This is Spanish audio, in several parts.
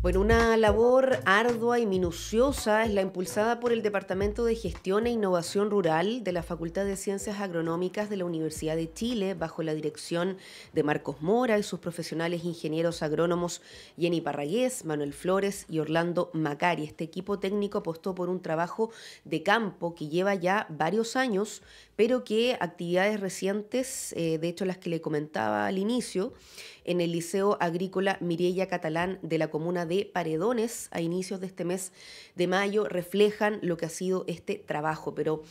Bueno, una labor ardua y minuciosa es la impulsada por el Departamento de Gestión e Innovación Rural de la Facultad de Ciencias Agronómicas de la Universidad de Chile, bajo la dirección de Marcos Mora y sus profesionales ingenieros agrónomos Jenny Parragués, Manuel Flores y Orlando Macari. Este equipo técnico apostó por un trabajo de campo que lleva ya varios años, pero que actividades recientes, eh, de hecho las que le comentaba al inicio, en el Liceo Agrícola Mirella Catalán de la comuna de Paredones a inicios de este mes de mayo reflejan lo que ha sido este trabajo, pero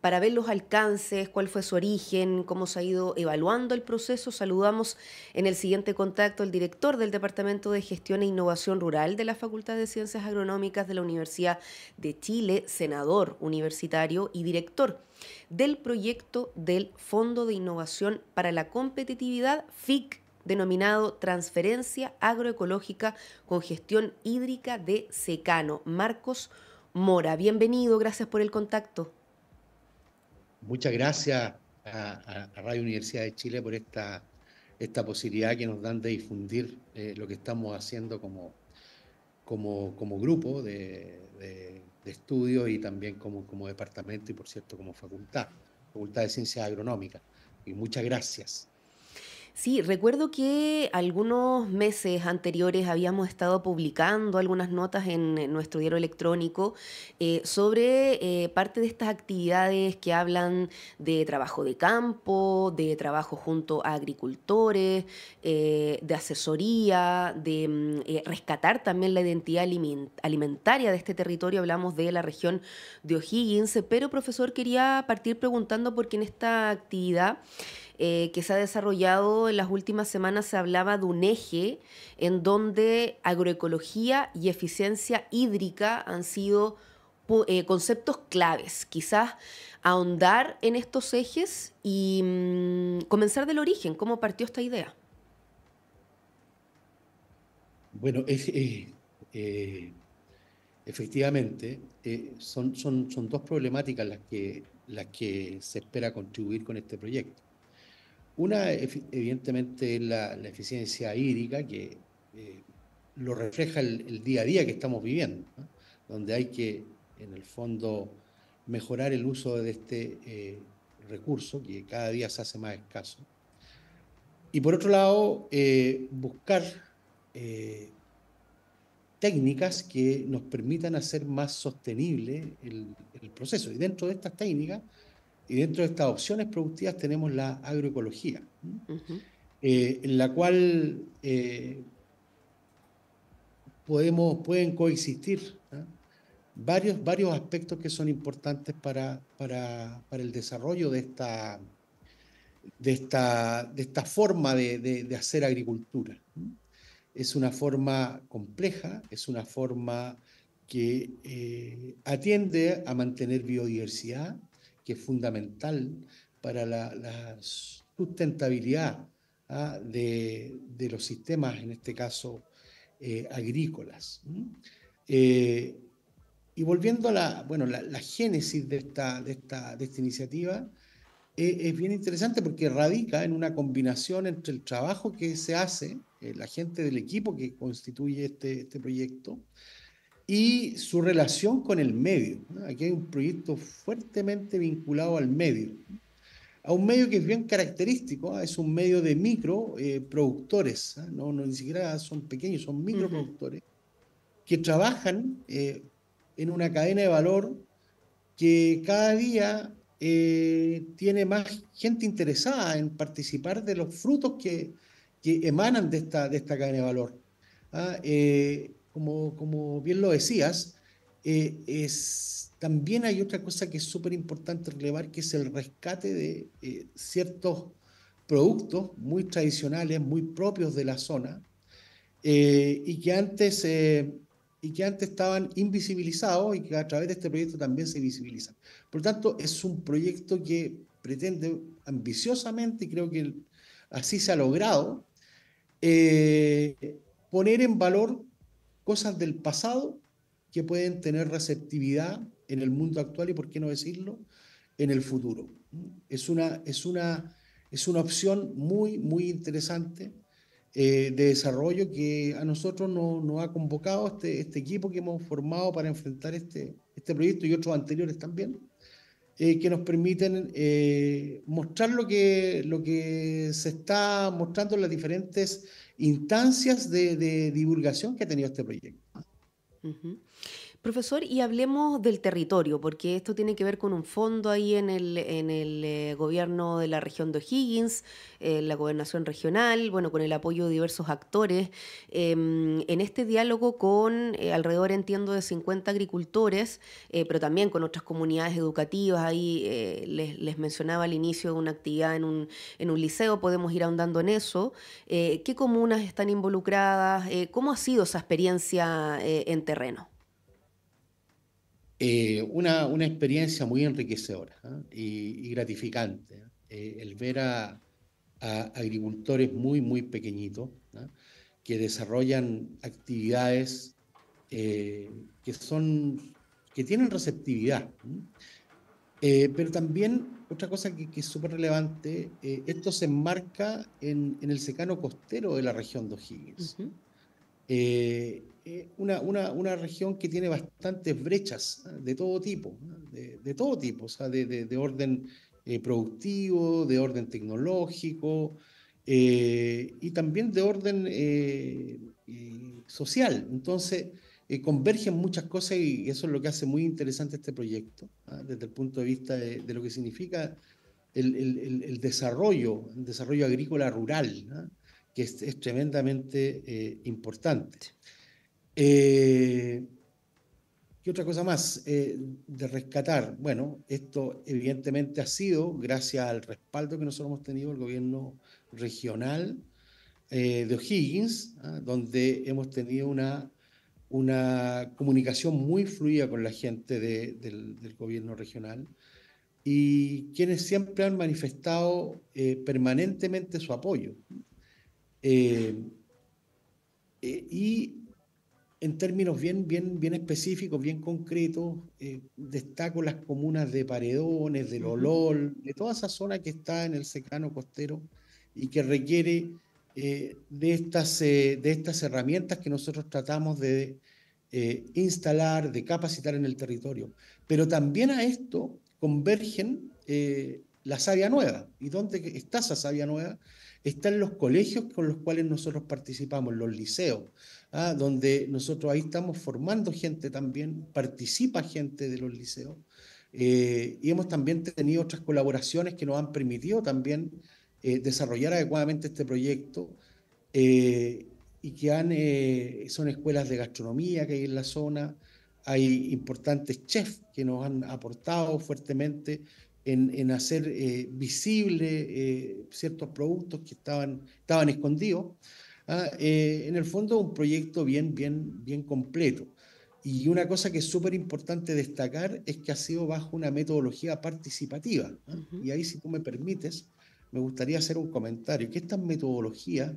para ver los alcances, cuál fue su origen, cómo se ha ido evaluando el proceso. Saludamos en el siguiente contacto al director del Departamento de Gestión e Innovación Rural de la Facultad de Ciencias Agronómicas de la Universidad de Chile, senador universitario y director del proyecto del Fondo de Innovación para la Competitividad, FIC denominado Transferencia Agroecológica con Gestión Hídrica de Secano. Marcos Mora, bienvenido, gracias por el contacto. Muchas gracias a, Radio Universidad de Chile por esta, esta posibilidad que nos dan de difundir eh, lo que estamos haciendo como, como, grupo de, de, estudios y también como, como departamento y por cierto como facultad, Facultad de Ciencias Agronómicas. Y muchas gracias. Sí, recuerdo que algunos meses anteriores habíamos estado publicando algunas notas en nuestro diario electrónico eh, sobre eh, parte de estas actividades que hablan de trabajo de campo, de trabajo junto a agricultores, eh, de asesoría, de mm, rescatar también la identidad alimentaria de este territorio. Hablamos de la región de O'Higgins, pero profesor, quería partir preguntando por qué en esta actividad eh, que se ha desarrollado en las últimas semanas se hablaba de un eje en donde agroecología y eficiencia hídrica han sido eh, conceptos claves. Quizás ahondar en estos ejes y mm, comenzar del origen, cómo partió esta idea. Bueno, eh, efectivamente, son, son, dos problemáticas las que, las que se espera contribuir con este proyecto. Una, evidentemente, es la, eficiencia hídrica, que eh, lo refleja el, día a día que estamos viviendo, donde hay que, en el fondo, mejorar el uso de este eh, recurso, que cada día se hace más escaso. Y por otro lado, eh, buscar técnicas que nos permitan hacer más sostenible el proceso. Y dentro de estas técnicas, y dentro de estas opciones productivas tenemos la agroecología, eh, en la cual eh, podemos, pueden coexistir varios, varios aspectos que son importantes para, el desarrollo de esta, de de esta forma de, hacer agricultura. Es una forma compleja, es una forma que eh, atiende a mantener biodiversidad, que es fundamental para la, sustentabilidad ¿ah? de, los sistemas, en este caso eh, agrícolas. Eh, y volviendo a la, bueno, la, génesis de esta, de esta, iniciativa, eh, es bien interesante porque radica en una combinación entre el trabajo que se hace, la gente del equipo que constituye este, este proyecto, y su relación con el medio. Aquí hay un proyecto fuertemente vinculado al medio, a un medio que es bien característico, ¿ah? es un medio de microproductores, eh, productores ¿ah? no, no, ni siquiera son pequeños, son microproductores, que trabajan eh, en una cadena de valor que cada día eh, tiene más gente interesada en participar de los frutos que, que emanan de esta, de esta cadena de valor. ¿ah? como, bien lo decías, eh, es, también hay otra cosa que es súper importante relevar, que es el rescate de eh, ciertos productos muy tradicionales, muy propios de la zona, eh, y, que antes, y que antes estaban invisibilizados y que a través de este proyecto también se visibilizan. Por lo tanto, es un proyecto que pretende ambiciosamente, y creo que así se ha logrado, poner en valor cosas del pasado que pueden tener receptividad en el mundo actual y, por qué no decirlo, en el futuro. Es una, es una, es una opción muy, muy interesante eh, de desarrollo que a nosotros nos ha convocado este, este equipo que hemos formado para enfrentar este, este proyecto y otros anteriores también. Eh, que nos permiten eh, mostrar lo que, lo que se está mostrando en las diferentes instancias de, divulgación que ha tenido este proyecto. Profesor, y hablemos del territorio, porque esto tiene que ver con un fondo ahí en el, eh, gobierno de la región de O'Higgins, eh, la gobernación regional, bueno, con el apoyo de diversos actores. Em, en este diálogo con eh, alrededor, entiendo, de 50 agricultores, pero también con otras comunidades educativas, ahí les, mencionaba al inicio de una actividad en un, en un liceo, podemos ir ahondando en eso. ¿Qué comunas están involucradas? ¿Cómo ha sido esa experiencia en terreno? Eh, una, experiencia muy enriquecedora ¿ah? y, gratificante. ¿eh? Eh, el ver a, agricultores muy, muy pequeñitos ¿ah? que desarrollan actividades que, son, que tienen receptividad. pero también otra cosa que, es súper relevante, esto se enmarca en, el secano costero de la región de O'Higgins. Eh, eh, una, región que tiene bastantes brechas de todo tipo, de, todo tipo, o sea, de, orden eh, productivo, de orden tecnológico y también de orden social. Entonces, convergen muchas cosas y eso es lo que hace muy interesante este proyecto, ¿ah? desde el punto de vista de, lo que significa el, desarrollo, el desarrollo agrícola rural que es, tremendamente eh, importante. Eh, ¿Qué otra cosa más eh, de rescatar? Bueno, esto evidentemente ha sido gracias al respaldo que nosotros hemos tenido del gobierno regional de O'Higgins, ¿ah? donde hemos tenido una, una comunicación muy fluida con la gente del, gobierno regional y quienes siempre han manifestado permanentemente su apoyo. Eh, eh, y en términos bien, bien, bien específicos, bien concretos, eh, destaco las comunas de Paredones, de Lolol, de toda esa zona que está en el secano costero y que requiere de, estas, de estas herramientas que nosotros tratamos de instalar, de capacitar en el territorio. Pero también a esto convergen la savia nueva. ¿Y dónde está esa savia nueva? están los colegios con los cuales nosotros participamos, los liceos, ¿ah? donde nosotros ahí estamos formando gente también, participa gente de los liceos. Eh, y hemos también tenido otras colaboraciones que nos han permitido también eh, desarrollar adecuadamente este proyecto eh, y que han, son escuelas de gastronomía que hay en la zona, hay importantes chefs que nos han aportado fuertemente en, hacer eh, visible eh, ciertos productos que estaban, estaban escondidos. ¿ah? Eh, en el fondo, un proyecto bien, bien, bien completo. Y una cosa que es súper importante destacar es que ha sido bajo una metodología participativa. ¿ah? Y ahí, si tú me permites, me gustaría hacer un comentario, que estas metodologías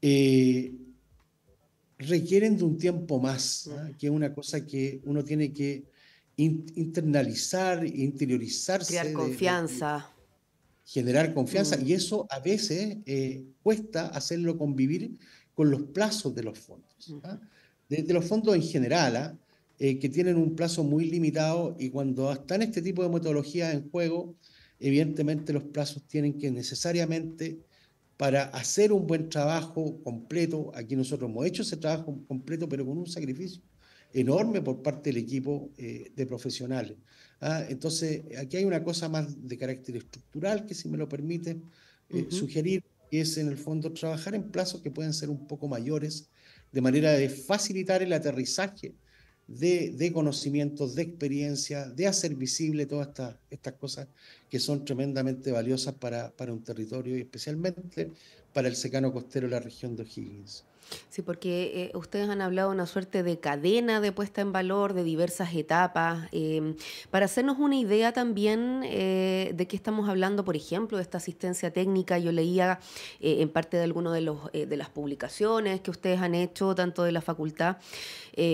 eh, requieren de un tiempo más, ¿ah? que es una cosa que uno tiene que internalizar, interiorizarse. Crear confianza. generar confianza. Mm. Y eso a veces eh, cuesta hacerlo convivir con los plazos de los fondos. Mm. ¿ah? De, los fondos en general, ¿ah? eh, que tienen un plazo muy limitado y cuando están este tipo de metodologías en juego, evidentemente los plazos tienen que necesariamente para hacer un buen trabajo completo, aquí nosotros hemos hecho ese trabajo completo, pero con un sacrificio, enorme por parte del equipo eh, de profesionales. ¿ah? entonces, aquí hay una cosa más de carácter estructural que, si me lo permite, eh, sugerir, es en el fondo trabajar en plazos que pueden ser un poco mayores, de manera de facilitar el aterrizaje de, conocimientos, de experiencia, de hacer visible todas estas, estas cosas que son tremendamente valiosas para, para un territorio y especialmente para el secano costero de la región de O'Higgins. Sí, porque eh, ustedes han hablado de una suerte de cadena de puesta en valor de diversas etapas. Eh, para hacernos una idea también eh, de qué estamos hablando, por ejemplo, de esta asistencia técnica, yo leía en parte de algunas de, los, de las publicaciones que ustedes han hecho, tanto de la facultad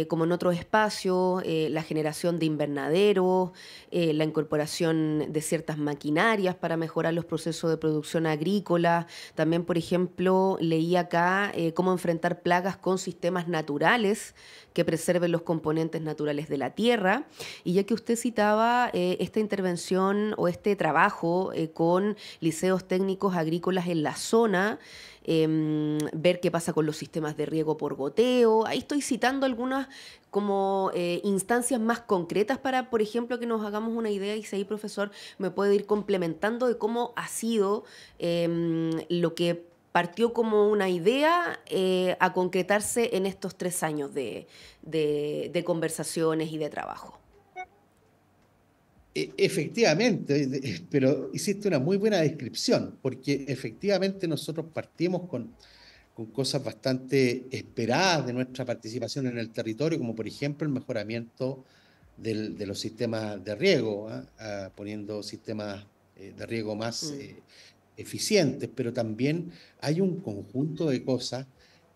como en otros espacios, la generación de invernaderos, la incorporación de ciertas maquinarias para mejorar los procesos de producción agrícola. También, por ejemplo, leí acá cómo enfrentar plagas con sistemas naturales que preserven los componentes naturales de la tierra. Y ya que usted citaba eh, esta intervención o este trabajo eh, con liceos técnicos agrícolas en la zona, em, ver qué pasa con los sistemas de riego por goteo. Ahí estoy citando algunas como eh, instancias más concretas para, por ejemplo, que nos hagamos una idea y si ahí, profesor, me puede ir complementando de cómo ha sido em, lo que partió como una idea eh, a concretarse en estos tres años de, conversaciones y de trabajo. E, efectivamente, eh, eh, pero hiciste una muy buena descripción, porque efectivamente nosotros partimos con, cosas bastante esperadas de nuestra participación en el territorio, como por ejemplo el mejoramiento de los sistemas de riego, ¿ah? Ah, poniendo sistemas de riego más mm eficientes, pero también hay un conjunto de cosas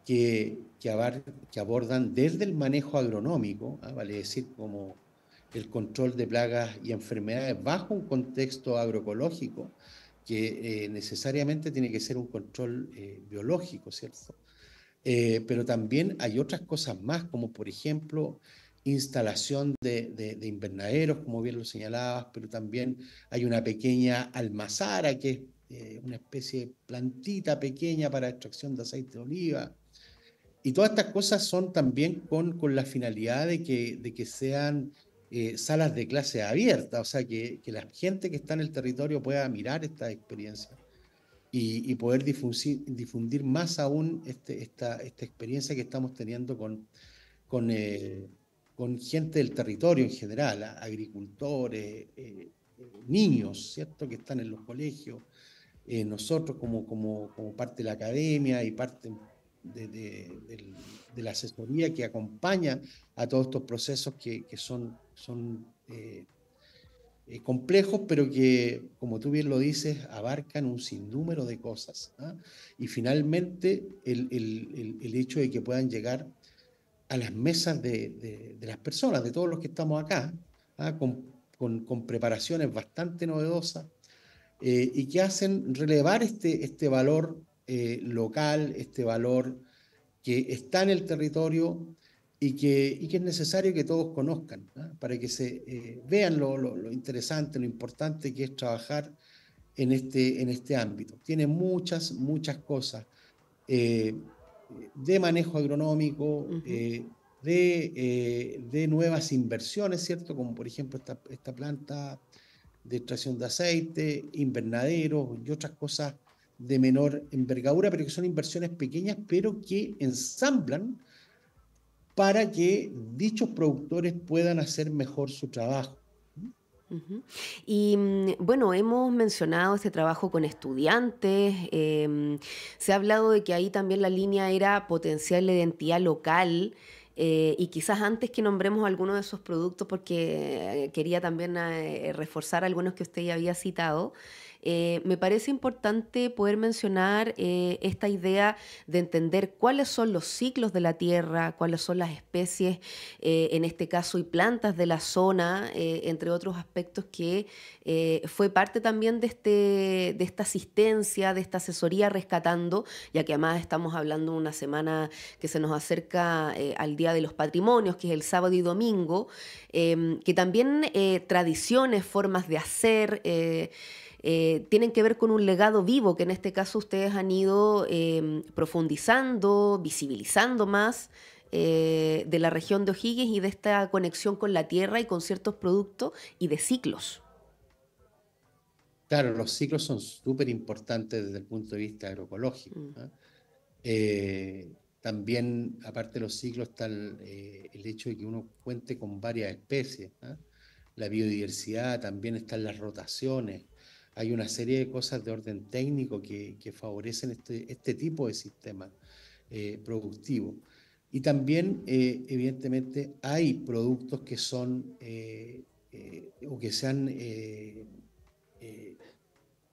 que, que, abar, que abordan desde el manejo agronómico, ¿ah? vale decir, como el control de plagas y enfermedades bajo un contexto agroecológico, que eh, necesariamente tiene que ser un control eh, biológico, ¿cierto? Eh, pero también hay otras cosas más, como por ejemplo instalación de, de, invernaderos, como bien lo señalabas, pero también hay una pequeña almazara que eh, una especie de plantita pequeña para extracción de aceite de oliva. Y todas estas cosas son también con, con la finalidad de que, de que sean eh, salas de clase abiertas, o sea, que, que, la gente que está en el territorio pueda mirar esta experiencia y, poder difundir, difundir, más aún este, esta, esta, experiencia que estamos teniendo con, con, eh, con, gente del territorio en general, agricultores, niños, ¿cierto?, que están en los colegios, eh, nosotros como, como, parte de la academia y parte de, la asesoría que acompaña a todos estos procesos que, son, son eh, eh, complejos, pero que, como tú bien lo dices, abarcan un sinnúmero de cosas. ¿ah? Y finalmente, el, hecho de que puedan llegar a las mesas de, las personas, de todos los que estamos acá, ¿ah? con preparaciones bastante novedosas, eh, y que hacen relevar este, este valor eh, local, este valor que está en el territorio y que, es necesario que todos conozcan, ¿ah? para que se eh, vean lo, interesante, lo importante que es trabajar en este, en este ámbito. Tiene muchas, muchas cosas de manejo agronómico, de, nuevas inversiones, ¿cierto? Como por ejemplo esta, esta planta de extracción de aceite, invernaderos y otras cosas de menor envergadura, pero que son inversiones pequeñas, pero que ensamblan para que dichos productores puedan hacer mejor su trabajo. Y mm, bueno, hemos mencionado este trabajo con estudiantes, em, se ha hablado de que ahí también la línea era potenciar la identidad local, eh, y quizás antes que nombremos algunos de esos productos, porque quería también eh, reforzar algunos que usted ya había citado, eh, me parece importante poder mencionar eh, esta idea de entender cuáles son los ciclos de la tierra, cuáles son las especies, eh, en este caso, y plantas de la zona, entre otros aspectos que fue parte también de, este, de esta asistencia, de esta asesoría rescatando, ya que además estamos hablando una semana que se nos acerca al Día de los Patrimonios, que es el sábado y domingo, em, que también tradiciones, formas de hacer, eh, tienen que ver con un legado vivo que en este caso ustedes han ido em, profundizando, visibilizando más. Eh, de la región de O'Higgins y de esta conexión con la tierra y con ciertos productos y de ciclos. Claro, los ciclos son súper importantes desde el punto de vista agroecológico. Mm. ¿ah? Eh, también, aparte de los ciclos, está el, hecho de que uno cuente con varias especies. ¿ah? La biodiversidad, también están las rotaciones hay una serie de cosas de orden técnico que, favorecen este, este, tipo de sistema eh, productivo. Y también, eh, evidentemente, hay productos que son eh, o que se han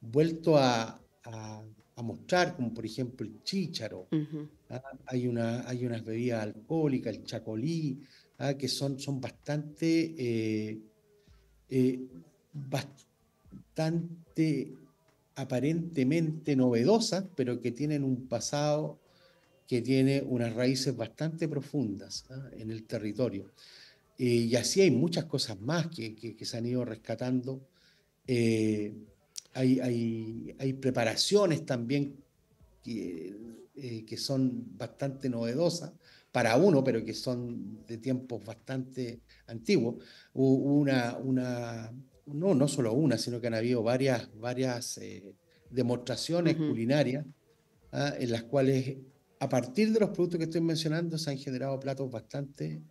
vuelto a, mostrar, como por ejemplo el chícharo. ¿ah? hay, una, hay unas bebidas alcohólicas, el chacolí, ¿ah? que son, son bastante bastante aparentemente novedosas, pero que tienen un pasado que tiene unas raíces bastante profundas ¿ah? en el territorio. Eh, y así hay muchas cosas más que, se han ido rescatando. Eh, hay, preparaciones también que, eh, que, son bastante novedosas para uno, pero que son de tiempos bastante antiguos. una, una no, no solo una, sino que han habido varias, varias eh, demostraciones culinarias ¿ah? en las cuales a partir de los productos que estoy mencionando se han generado platos bastante,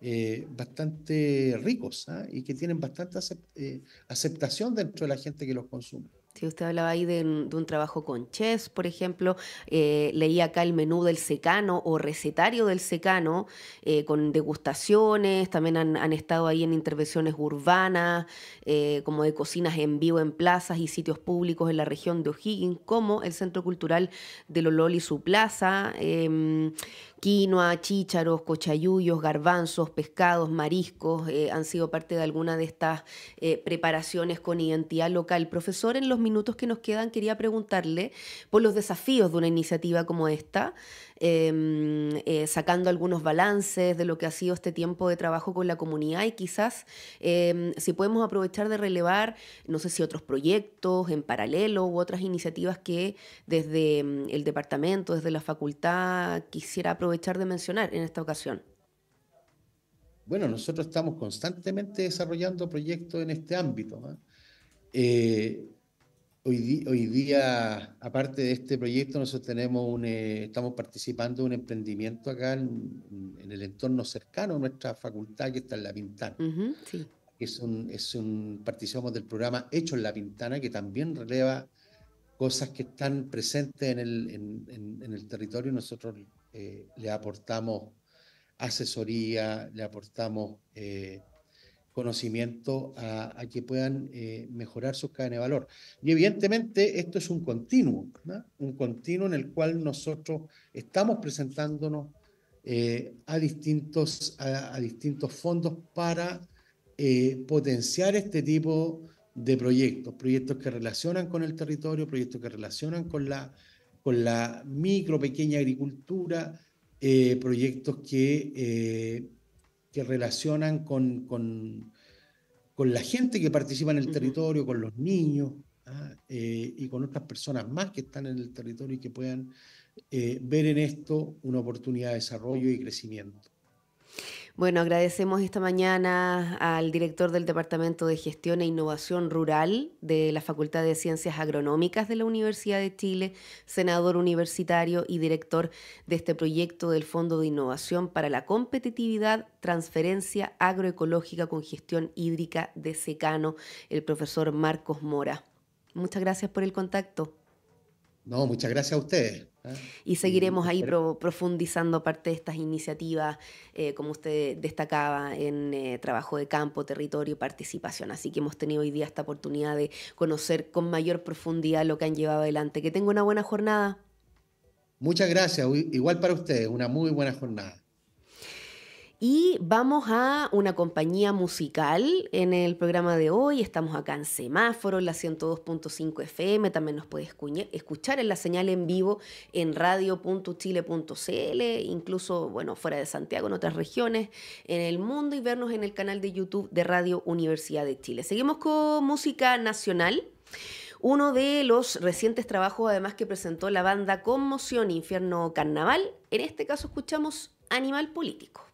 eh, bastante ricos ¿ah? y que tienen bastante eh, aceptación dentro de la gente que los consume usted hablaba ahí de, un trabajo con Chess, por ejemplo. Eh, leí acá el menú del secano o recetario del secano, eh, con degustaciones. También han, estado ahí en intervenciones urbanas, eh, como de cocinas en vivo en plazas y sitios públicos en la región de O'Higgins, como el Centro Cultural de Lolol y su plaza em, quinoa, chícharos, cochayullos, garbanzos, pescados, mariscos, eh, han sido parte de alguna de estas eh, preparaciones con identidad local. Profesor, en los minutos que nos quedan quería preguntarle por los desafíos de una iniciativa como esta, em, eh, sacando algunos balances de lo que ha sido este tiempo de trabajo con la comunidad y quizás em, si podemos aprovechar de relevar, no sé si otros proyectos en paralelo u otras iniciativas que desde em, el departamento, desde la facultad quisiera aprovechar de mencionar en esta ocasión? Bueno, nosotros estamos constantemente desarrollando proyectos en este ámbito. ¿ah? Eh, hoy, día, aparte de este proyecto, nosotros tenemos un, eh, estamos participando de un emprendimiento acá en, el entorno cercano a nuestra facultad, que está en La Pintana. Es un, es un, participamos del programa Hecho en La Pintana, que también releva cosas que están presentes en el, en, el territorio, nosotros eh, le aportamos asesoría, le aportamos eh, conocimiento a, que puedan eh, mejorar su cadena de valor. Y evidentemente esto es un continuo, un continuo en el cual nosotros estamos presentándonos a, distintos, a, distintos fondos para potenciar este tipo de de proyectos, proyectos que relacionan con el territorio, proyectos que relacionan con la, con la micro, pequeña agricultura, eh, proyectos que, eh, que relacionan con, con, la gente que participa en el territorio, con los niños ¿ah? eh, y con otras personas más que están en el territorio y que puedan ver en esto una oportunidad de desarrollo y crecimiento. Bueno, agradecemos esta mañana al director del Departamento de Gestión e Innovación Rural de la Facultad de Ciencias Agronómicas de la Universidad de Chile, senador universitario y director de este proyecto del Fondo de Innovación para la Competitividad, Transferencia Agroecológica con Gestión Hídrica de Secano, el profesor Marcos Mora. Muchas gracias por el contacto. No, muchas gracias a ustedes. ¿eh? Y seguiremos ahí profundizando parte de estas iniciativas, eh, como usted destacaba, en eh, trabajo de campo, territorio y participación. Así que hemos tenido hoy día esta oportunidad de conocer con mayor profundidad lo que han llevado adelante. Que tenga una buena jornada. Muchas gracias, igual para ustedes, una muy buena jornada. Y vamos a una compañía musical en el programa de hoy. Estamos acá en Semáforo, en la 102.5 FM. También nos puedes escuchar en la señal en vivo en radio.chile.cl, incluso, bueno, fuera de Santiago, en otras regiones, en el mundo y vernos en el canal de YouTube de Radio Universidad de Chile. Seguimos con música nacional. Uno de los recientes trabajos, además, que presentó la banda Conmoción Infierno Carnaval. En este caso, escuchamos Animal Político.